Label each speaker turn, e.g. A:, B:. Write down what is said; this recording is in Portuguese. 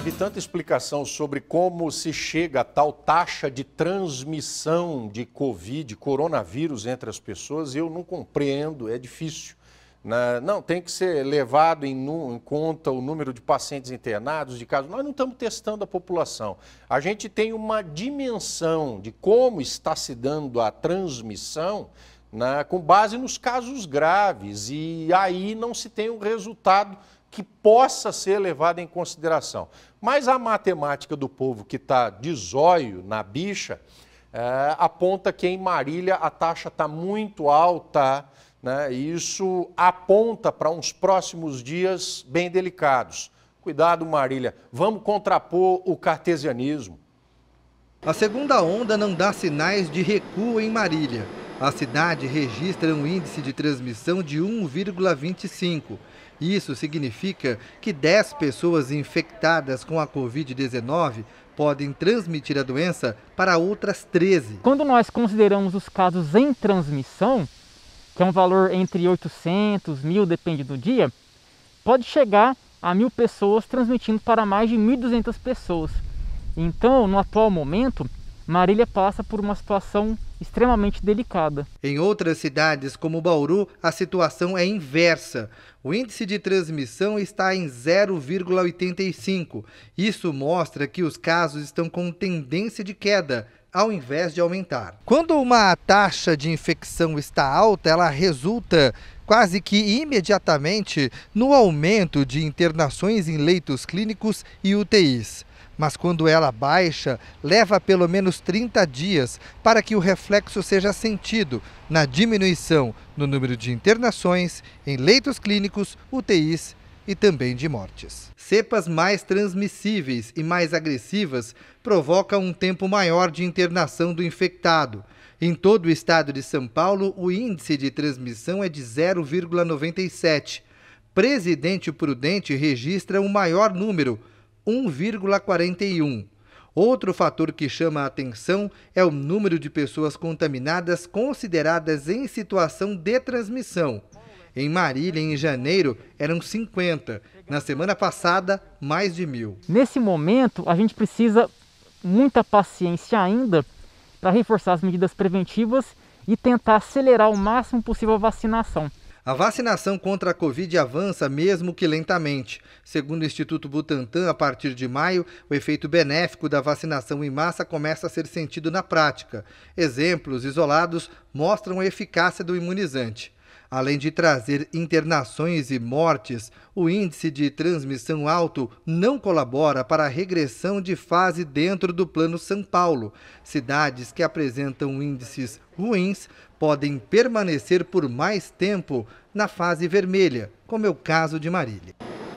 A: Havia tanta explicação sobre como se chega a tal taxa de transmissão de Covid, coronavírus entre as pessoas, eu não compreendo, é difícil. Né? não, tem que ser levado em, em conta o número de pacientes internados, de casos. Nós não estamos testando a população. A gente tem uma dimensão de como está se dando a transmissão na, né, com base nos casos graves. E aí não se tem um resultado que possa ser levada em consideração. Mas a matemática do povo que está de zóio na bicha é, aponta que em Marília a taxa está muito alta. Né? E isso aponta para uns próximos dias bem delicados. Cuidado, Marília, vamos contrapor o cartesianismo. A segunda onda não dá sinais
B: de recuo em Marília. A cidade registra um índice de transmissão de 1,25. Isso significa que 10 pessoas infectadas com a Covid-19 podem transmitir a doença para outras 13.
C: Quando nós consideramos os casos em transmissão, que é um valor entre 800, 1000, depende do dia, pode chegar a mil pessoas transmitindo para mais de 1.200 pessoas. Então, no atual momento, Marília passa por uma situação extremamente delicada. Em outras cidades, como Bauru, a situação é
B: inversa. O índice de transmissão está em 0,85. Isso mostra que os casos estão com tendência de queda ao invés de aumentar. Quando uma taxa de infecção está alta, ela resulta quase que imediatamente no aumento de internações em leitos clínicos e UTIs. Mas quando ela baixa, leva pelo menos 30 dias para que o reflexo seja sentido na diminuição no número de internações em leitos clínicos, UTIs e também de mortes. Cepas mais transmissíveis e mais agressivas provocam um tempo maior de internação do infectado. Em todo o estado de São Paulo, o índice de transmissão é de 0,97. Presidente Prudente registra um maior número, 1,41. Outro fator que chama a atenção é o número de pessoas contaminadas consideradas em situação de transmissão. Em Marília, em janeiro, eram 50. Na semana passada, mais de mil.
C: Nesse momento, a gente precisa muita paciência ainda para reforçar as medidas preventivas e tentar acelerar o máximo possível a vacinação. A vacinação
B: contra a Covid avança mesmo que lentamente. Segundo o Instituto Butantan, a partir de maio, o efeito benéfico da vacinação em massa começa a ser sentido na prática. Exemplos isolados mostram a eficácia do imunizante. Além de trazer internações e mortes, o índice de transmissão alto não colabora para a regressão de fase dentro do Plano São Paulo. Cidades que apresentam índices ruins podem permanecer por mais tempo na fase vermelha, como é o caso de Marília.